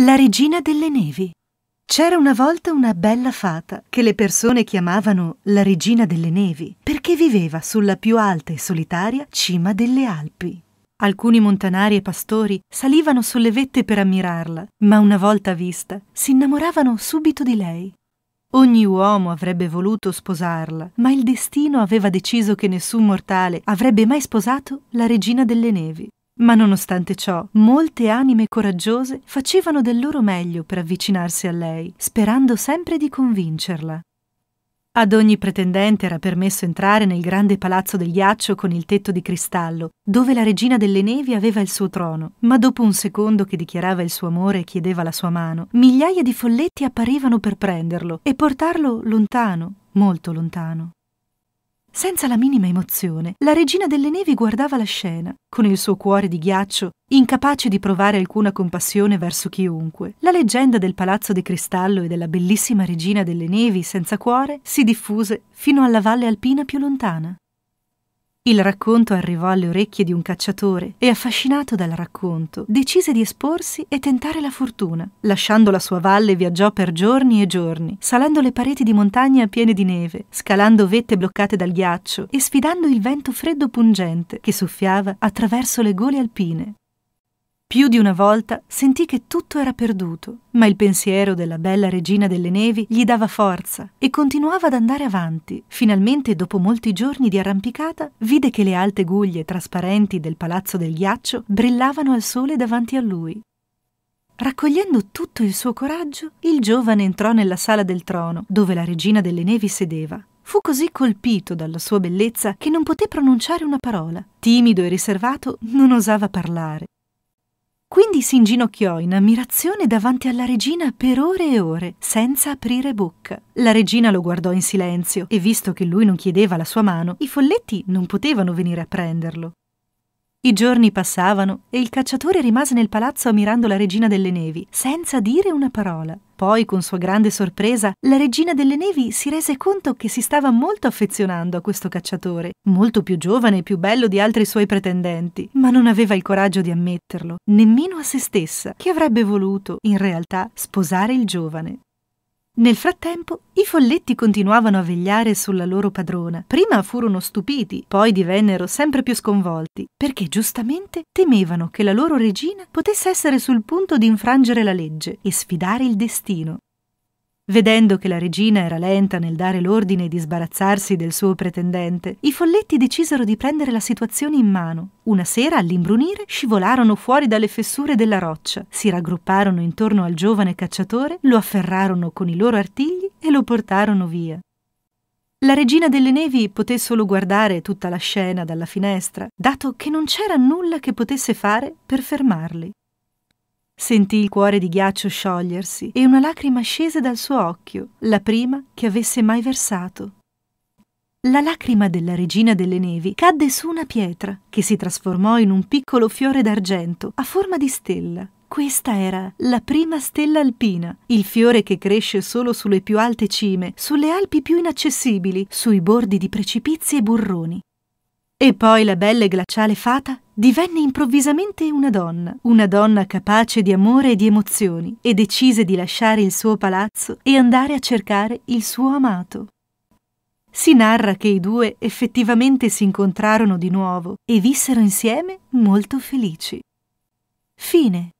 La regina delle nevi. C'era una volta una bella fata che le persone chiamavano la regina delle nevi perché viveva sulla più alta e solitaria cima delle Alpi. Alcuni montanari e pastori salivano sulle vette per ammirarla, ma una volta vista si innamoravano subito di lei. Ogni uomo avrebbe voluto sposarla, ma il destino aveva deciso che nessun mortale avrebbe mai sposato la regina delle nevi. Ma nonostante ciò, molte anime coraggiose facevano del loro meglio per avvicinarsi a lei, sperando sempre di convincerla. Ad ogni pretendente era permesso entrare nel grande palazzo del ghiaccio con il tetto di cristallo, dove la regina delle nevi aveva il suo trono, ma dopo un secondo che dichiarava il suo amore e chiedeva la sua mano, migliaia di folletti apparivano per prenderlo e portarlo lontano, molto lontano. Senza la minima emozione, la regina delle nevi guardava la scena, con il suo cuore di ghiaccio, incapace di provare alcuna compassione verso chiunque. La leggenda del palazzo di cristallo e della bellissima regina delle nevi senza cuore si diffuse fino alla valle alpina più lontana. Il racconto arrivò alle orecchie di un cacciatore e, affascinato dal racconto, decise di esporsi e tentare la fortuna. Lasciando la sua valle viaggiò per giorni e giorni, salendo le pareti di montagna piene di neve, scalando vette bloccate dal ghiaccio e sfidando il vento freddo pungente che soffiava attraverso le gole alpine. Più di una volta sentì che tutto era perduto, ma il pensiero della bella regina delle nevi gli dava forza e continuava ad andare avanti. Finalmente, dopo molti giorni di arrampicata, vide che le alte guglie trasparenti del palazzo del ghiaccio brillavano al sole davanti a lui. Raccogliendo tutto il suo coraggio, il giovane entrò nella sala del trono, dove la regina delle nevi sedeva, Fu così colpito dalla sua bellezza che non poté pronunciare una parola. Timido e riservato, non osava parlare. Quindi si inginocchiò in ammirazione davanti alla regina per ore e ore, senza aprire bocca. La regina lo guardò in silenzio e visto che lui non chiedeva la sua mano, i folletti non potevano venire a prenderlo. I giorni passavano e il cacciatore rimase nel palazzo ammirando la regina delle nevi, senza dire una parola. Poi, con sua grande sorpresa, la regina delle nevi si rese conto che si stava molto affezionando a questo cacciatore, molto più giovane e più bello di altri suoi pretendenti, ma non aveva il coraggio di ammetterlo, nemmeno a se stessa, che avrebbe voluto, in realtà, sposare il giovane. Nel frattempo i folletti continuavano a vegliare sulla loro padrona. Prima furono stupiti, poi divennero sempre più sconvolti, perché giustamente temevano che la loro regina potesse essere sul punto di infrangere la legge e sfidare il destino. Vedendo che la regina era lenta nel dare l'ordine di sbarazzarsi del suo pretendente, i folletti decisero di prendere la situazione in mano. Una sera, all'imbrunire, scivolarono fuori dalle fessure della roccia, si raggrupparono intorno al giovane cacciatore, lo afferrarono con i loro artigli e lo portarono via. La regina delle nevi poté solo guardare tutta la scena dalla finestra, dato che non c'era nulla che potesse fare per fermarli. Sentì il cuore di ghiaccio sciogliersi e una lacrima scese dal suo occhio, la prima che avesse mai versato. La lacrima della regina delle nevi cadde su una pietra che si trasformò in un piccolo fiore d'argento a forma di stella. Questa era la prima stella alpina, il fiore che cresce solo sulle più alte cime, sulle Alpi più inaccessibili, sui bordi di precipizi e burroni. E poi la bella e glaciale fata divenne improvvisamente una donna, una donna capace di amore e di emozioni, e decise di lasciare il suo palazzo e andare a cercare il suo amato. Si narra che i due effettivamente si incontrarono di nuovo e vissero insieme molto felici. Fine.